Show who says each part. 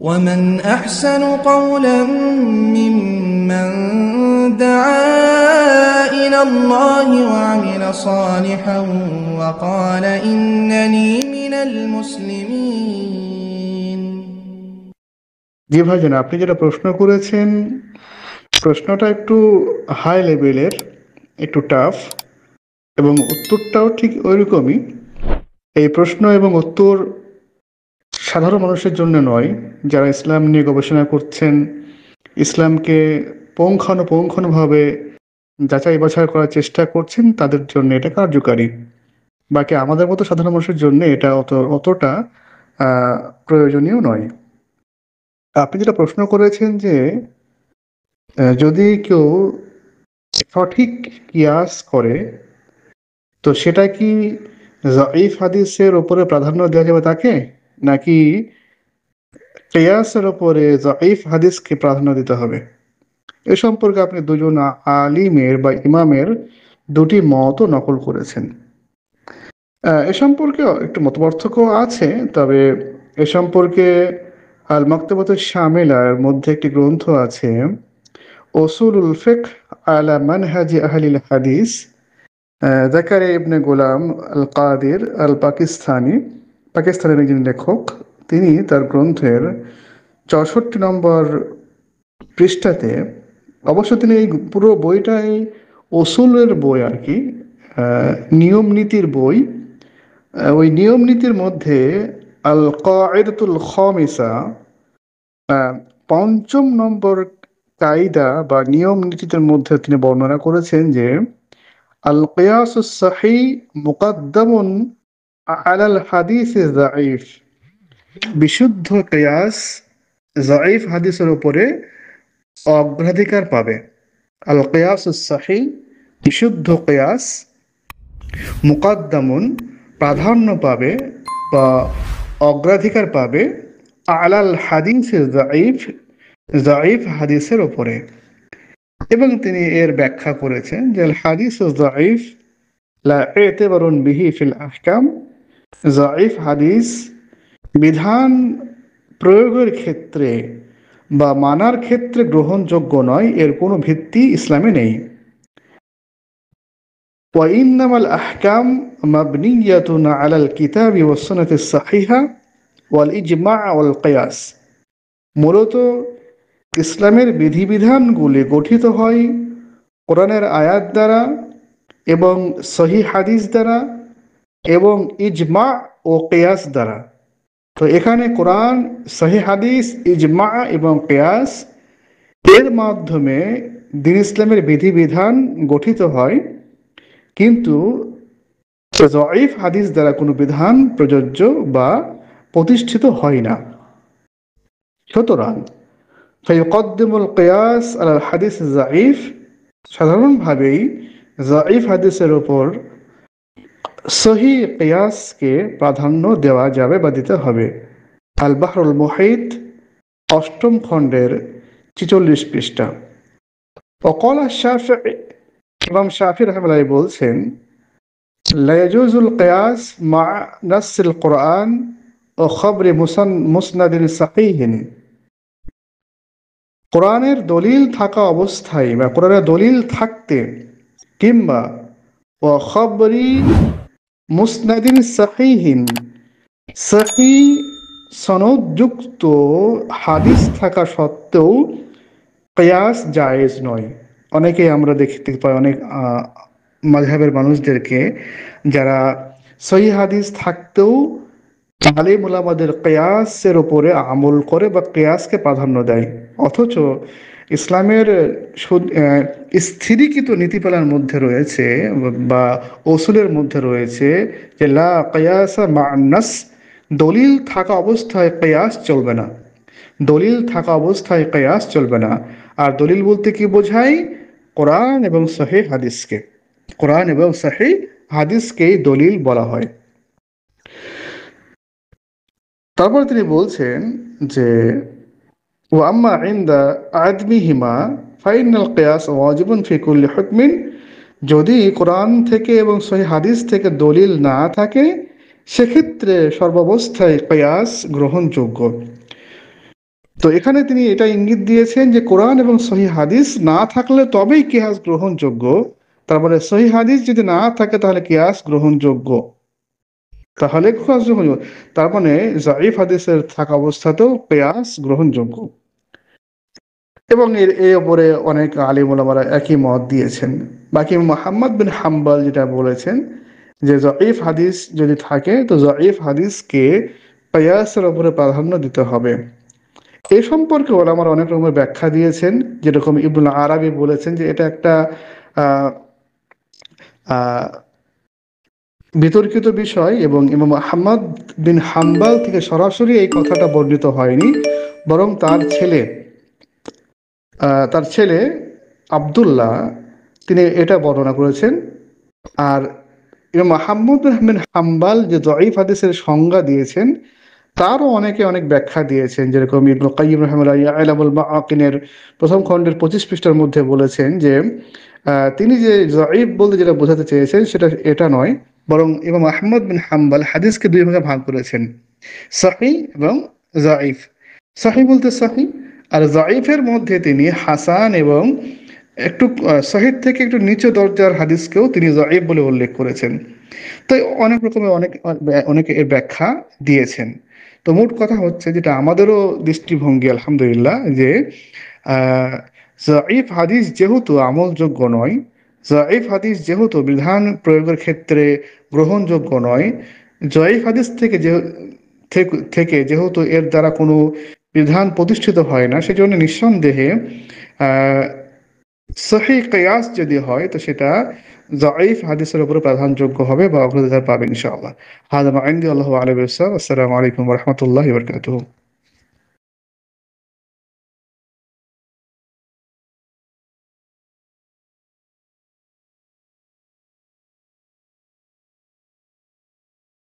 Speaker 1: ومن أحسن قولا ممن دعا إلى الله وعمل صالحا وقال إنني من المسلمين জি ভাইজান আপনি যেটা প্রশ্ন করেছেন প্রশ্নটা একটু হাই লেভেলের একটু টাফ এবং উত্তরটাও ঠিক ওইরকমই এই প্রশ্ন এবং উত্তর সাধারণ মানুষের জন্য নয় যারা ইসলাম নিয়ে গবেষণা করছেন ইসলামকে পুঙ্খানুপুঙ্খানুভাবে যাচাই বাছাই করার চেষ্টা করছেন তাদের জন্য এটা কার্যকারী বাকি আমাদের মতো সাধারণ মানুষের জন্য এটা অত অতটা প্রয়োজনীয় নয় আপনি যেটা প্রশ্ন করেছেন যে যদি কেউ সঠিক কিয়াস করে তো সেটা কি জঈফ হাদিসের ওপরে প্রাধান্য দেওয়া যাবে তাকে নাকি কেয়াসের ওপরে জাইফ হাদিসকে প্রাধান্য দিতে হবে এ সম্পর্কে আপনি দুজন আলিমের বা ইমামের দুটি মতও নকল করেছেন এ সম্পর্কে একটু মতপার্থক্য আছে তবে এ সম্পর্কে আল মক্তবত শামিলার মধ্যে একটি গ্রন্থ আছে ওসুলুল ফেক আলা মানহাজি আহলিল হাদিস জাকারে ইবনে গোলাম আল কাদির আল পাকিস্তানি পাকিস্তানের একজন লেখক তিনি তার গ্রন্থের চৌষট্টি নম্বর পৃষ্ঠাতে অবশ্য তিনি এই পুরো বইটাই ওসুলের বই আর কি নিয়ম নীতির বই ওই নিয়ম নীতির মধ্যে আল কায়দাতুল খমিসা পঞ্চম নম্বর কায়দা বা নিয়ম নীতির মধ্যে তিনি বর্ণনা করেছেন যে আল কেয়াস সাহি আলাল হাদিস জাইফ বিশুদ্ধ কেয়াস জাইফ হাদিসের উপরে অগ্রাধিকার পাবে আল কেয়াস বিশুদ্ধ কেয়াস প্রাধান্য পাবে বা অগ্রাধিকার পাবে আলাল হাদিস জাইফ জাইফ হাদিসের ওপরে এবং তিনি এর ব্যাখ্যা করেছেন যে হাদিস জাইফ লা বরুন বিহি ফিল আহকাম জাইফ হাদিস বিধান প্রয়োগের ক্ষেত্রে বা মানার ক্ষেত্রে গ্রহণযোগ্য নয় এর কোনো ভিত্তি ইসলামে নেই وإنما الأحكام مبنية على الكتاب والسنة الصحيحة والإجماع والقياس মূলত ইসলামের বিধিবিধানগুলি গঠিত হয় কোরআনের আয়াত দ্বারা এবং সহি হাদিস দ্বারা এবং ইজমা ও কেয়াস দ্বারা তো এখানে কোরআন সহি হাদিস ইজমা এবং কেয়াস এর মাধ্যমে দিন ইসলামের বিধিবিধান গঠিত হয় কিন্তু জয়ীফ হাদিস দ্বারা কোনো বিধান প্রযোজ্য বা প্রতিষ্ঠিত হয় না সুতরাং ফাইকদ্দিমুল কেয়াস আল হাদিস জাইফ সাধারণভাবেই জাইফ হাদিসের ওপর সহি কেয়াসকে প্রাধান্য দেওয়া যাবে বা দিতে হবে আল বাহরুল মোহিত অষ্টম খণ্ডের ছিচল্লিশ পৃষ্ঠা অকলা শাহ ইমাম শাফি রহমালাই বলছেন লাইজুজুল কেয়াস মা নাসিল কোরআন ও খবরে মুসান মুসনাদিন সাকিহীন কোরআনের দলিল থাকা অবস্থায় বা কোরআনের দলিল থাকতে কিংবা ও খবরি মুসনাদিন সাহিহীন সাহি সনদযুক্ত হাদিস থাকা সত্ত্বেও কেয়াস জায়েজ নয় অনেকে আমরা দেখতে পাই অনেক মাঝহের মানুষদেরকে যারা সহি হাদিস থাকতেও আলিম ওলামাদের কেয়াসের ওপরে আমল করে বা কেয়াসকে প্রাধান্য দেয় অথচ ইসলামের স্থিরীকৃত নীতিপালার মধ্যে রয়েছে বা ওসুলের মধ্যে রয়েছে যে লা কয়াসা মান্নাস দলিল থাকা অবস্থায় কয়াস চলবে না দলিল থাকা অবস্থায় কয়াস চলবে না আর দলিল বলতে কি বোঝায় কোরআন এবং সাহে হাদিসকে কোরআন এবং সাহে হাদিসকেই দলিল বলা হয় তারপর তিনি বলছেন যে ওয়াম্মা ইন্দা আদমি হিমা ফাইনাল কেয়াস ওয়াজিবন ফিকুল্লি হকমিন যদি কোরআন থেকে এবং সহি হাদিস থেকে দলিল না থাকে সেক্ষেত্রে সর্বাবস্থায় কেয়াস গ্রহণযোগ্য তো এখানে তিনি এটা ইঙ্গিত দিয়েছেন যে কোরআন এবং সহি হাদিস না থাকলে তবেই কেয়াস গ্রহণযোগ্য তারপরে সহি হাদিস যদি না থাকে তাহলে কেয়াস গ্রহণযোগ্য তাহলে গ্রহণযোগ্য তার মানে জাইফ হাদিসের থাকা অবস্থাতেও পেয়াস গ্রহণযোগ্য এবং এর এর ওপরে অনেক আলিমুলামারা একই মত দিয়েছেন বাকি মোহাম্মদ বিন হাম্বাল যেটা বলেছেন যে জাইফ হাদিস যদি থাকে তো জঈফ হাদিসকে পেয়াসের ওপরে প্রাধান্য দিতে হবে এ সম্পর্কে ওলামার অনেক রকমের ব্যাখ্যা দিয়েছেন যেরকম ইবুল আরবি বলেছেন যে এটা একটা বিতর্কিত বিষয় এবং ইমাম আহম্মদ বিন হাম্বাল থেকে সরাসরি এই কথাটা বর্ণিত হয়নি বরং তার ছেলে তার ছেলে আবদুল্লাহ তিনি এটা বর্ণনা করেছেন আর ইমাম মাহমুদ রহমান হাম্বাল যে জয়ীফ হাদিসের সংজ্ঞা দিয়েছেন তারও অনেকে অনেক ব্যাখ্যা দিয়েছেন যেরকম ইবনু কাইম রহমুল মাকিনের প্রথম খণ্ডের পঁচিশ পৃষ্ঠার মধ্যে বলেছেন যে তিনি যে জয়ীফ বলতে যেটা বোঝাতে চেয়েছেন সেটা এটা নয় বরং ইমাম আহমদ বিন হাম্বাল হাদিসকে দুই ভাগে ভাগ করেছেন সহি এবং জাইফ সহি বলতে সহি আর জাইফের মধ্যে তিনি হাসান এবং একটু শহীদ থেকে একটু নিচু দরজার হাদিসকেও তিনি জাইফ বলে উল্লেখ করেছেন তাই অনেক রকমের অনেক অনেকে এর ব্যাখ্যা দিয়েছেন তো মোট কথা হচ্ছে যেটা আমাদেরও দৃষ্টিভঙ্গি আলহামদুলিল্লাহ যে জাইফ হাদিস যেহেতু আমলযোগ্য নয় জয়ীফ হাদিস যেহেতু বিধান প্রয়োগের ক্ষেত্রে গ্রহণযোগ্য নয় জয়ীফ হাদিস থেকে যে থেকে যেহেতু এর দ্বারা কোনো বিধান প্রতিষ্ঠিত হয় না সেজন্য নিঃসন্দেহে সহি কয়াস যদি হয় তো সেটা জয়ীফ হাদিসের উপরে প্রাধানযোগ্য হবে বা অগ্রাধিকার পাবে ইনশাআল্লাহ হাজমা আইন্দি আল্লাহ আলব আসসালামু আলাইকুম রহমতুল্লাহ বরকাতুহ